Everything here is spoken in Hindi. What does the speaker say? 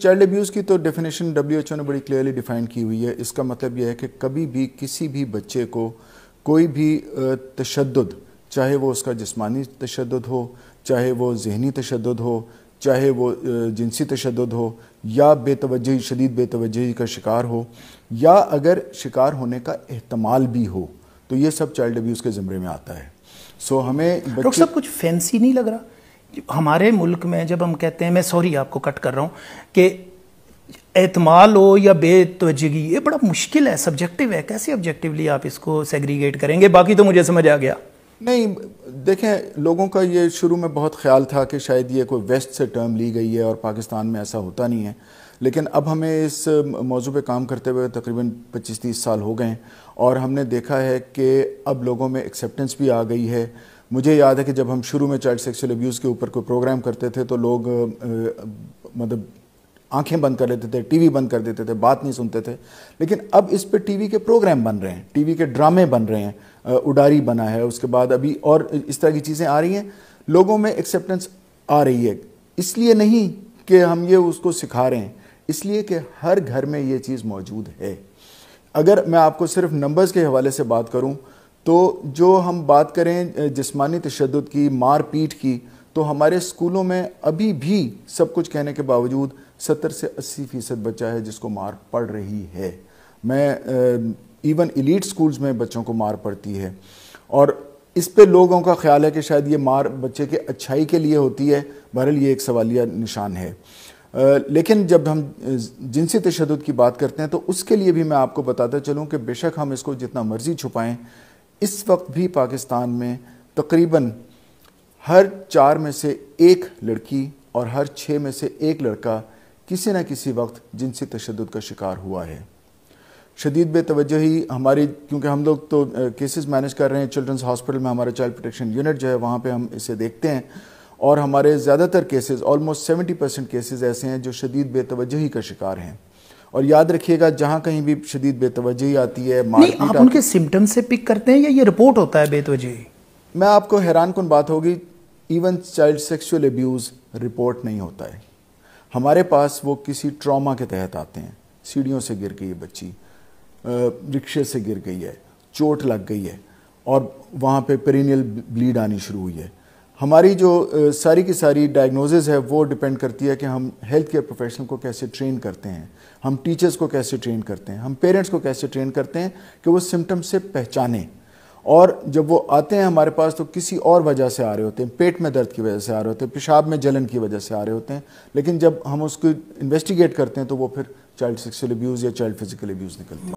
चाइल्ड अब्यूज़ की तो डेफिनेशन डब्ल्यूएचओ ने बड़ी क्लियरली डिफाइन की हुई है इसका मतलब यह है कि कभी भी किसी भी बच्चे को कोई भी तशद चाहे वो उसका जिस्मानी तशद हो चाहे वो जहनी तशद हो चाहे वो जिनसी तशद हो या बेतवजही शदीद बेतवजही का शिकार हो या अगर शिकार होने का अहतमाल भी हो तो ये सब चाइल्ड अब्यूज़ के ज़मरे में आता है सो हमें सब कुछ फैंसी नहीं लग रहा हमारे मुल्क में जब हम कहते हैं मैं सॉरी आपको कट कर रहा हूँ कि एतमाल हो या बेतवजगी ये बड़ा मुश्किल है सब्जेक्टिव है कैसे ऑब्जेक्टिवली आप इसको सेग्रीगेट करेंगे बाकी तो मुझे समझ आ गया नहीं देखें लोगों का ये शुरू में बहुत ख्याल था कि शायद ये कोई वेस्ट से टर्म ली गई है और पाकिस्तान में ऐसा होता नहीं है लेकिन अब हमें इस मौजू पे काम करते हुए तकरीबन 25-30 साल हो गए और हमने देखा है कि अब लोगों में एक्सेप्टेंस भी आ गई है मुझे याद है कि जब हम शुरू में चाइल्ड सेक्सुअल अब्यूज़ के ऊपर कोई प्रोग्राम करते थे तो लोग मतलब आंखें बंद कर लेते थे टीवी बंद कर देते थे बात नहीं सुनते थे लेकिन अब इस पे टीवी के प्रोग्राम बन रहे हैं टीवी के ड्रामे बन रहे हैं उडारी बना है उसके बाद अभी और इस तरह की चीज़ें आ रही हैं लोगों में एक्सेप्टेंस आ रही है इसलिए नहीं कि हम ये उसको सिखा रहे हैं इसलिए कि हर घर में ये चीज़ मौजूद है अगर मैं आपको सिर्फ नंबर्स के हवाले से बात करूं तो जो हम बात करें जिसमानी तशद की मारपीट की तो हमारे स्कूलों में अभी भी सब कुछ कहने के बावजूद सत्तर से अस्सी फ़ीसद बच्चा है जिसको मार पड़ रही है मैं इवन इलीट स्कूल्स में बच्चों को मार पड़ती है और इस पे लोगों का ख्याल है कि शायद ये मार बच्चे के अच्छाई के लिए होती है बहरहाल ये एक सवालिया निशान है लेकिन जब हम जिनसी तशद की बात करते हैं तो उसके लिए भी मैं आपको बताता चलूँ कि बेशक हम इसको जितना मर्ज़ी छुपाएँ इस वक्त भी पाकिस्तान में तकरीबन हर चार में से एक लड़की और हर छः में से एक लड़का किसी न किसी वक्त जिनसी तशद का शिकार हुआ है शदीद बेतवजही हमारी क्योंकि हम लोग तो केसेस मैनेज कर रहे हैं चिल्ड्रंस हॉस्पिटल में हमारा चाइल्ड प्रोटेक्शन यूनिट जो है वहाँ पे हम इसे देखते हैं और हमारे ज़्यादातर केसेस ऑलमोस्ट 70 परसेंट केसेस ऐसे हैं जो शदीद बेतवजही का शिकार हैं और याद रखिएगा जहाँ कहीं भी शदीद बेतवजही आती है नहीं, आप उनके सिम्टम से पिक करते हैं या ये रिपोर्ट होता है बेतवजही मैं आपको हैरान कन बात होगी even child sexual abuse report नहीं होता है हमारे पास वो किसी ट्रॉमा के तहत आते हैं सीढ़ियों से गिर गई है बच्ची रिक्शे से गिर गई है चोट लग गई है और वहाँ पे पेरिनियल ब्लीड आनी शुरू हुई है हमारी जो सारी की सारी डायग्नोसिस है वो डिपेंड करती है कि हम हेल्थ केयर प्रोफेशनल को कैसे ट्रेन करते हैं हम टीचर्स को कैसे ट्रेन करते हैं हम पेरेंट्स को कैसे ट्रेन करते हैं कि वो सिम्टम्स से पहचाने और जब वो आते हैं हमारे पास तो किसी और वजह से आ रहे होते हैं पेट में दर्द की वजह से आ रहे होते हैं पेशाब में जलन की वजह से आ रहे होते हैं लेकिन जब हम उसको इन्वेस्टिगेट करते हैं तो वो फिर चाइल्ड सेक्सुअल अब्यूज़ या चाइल्ड फिजिकल अब्यूज़ निकलते हैं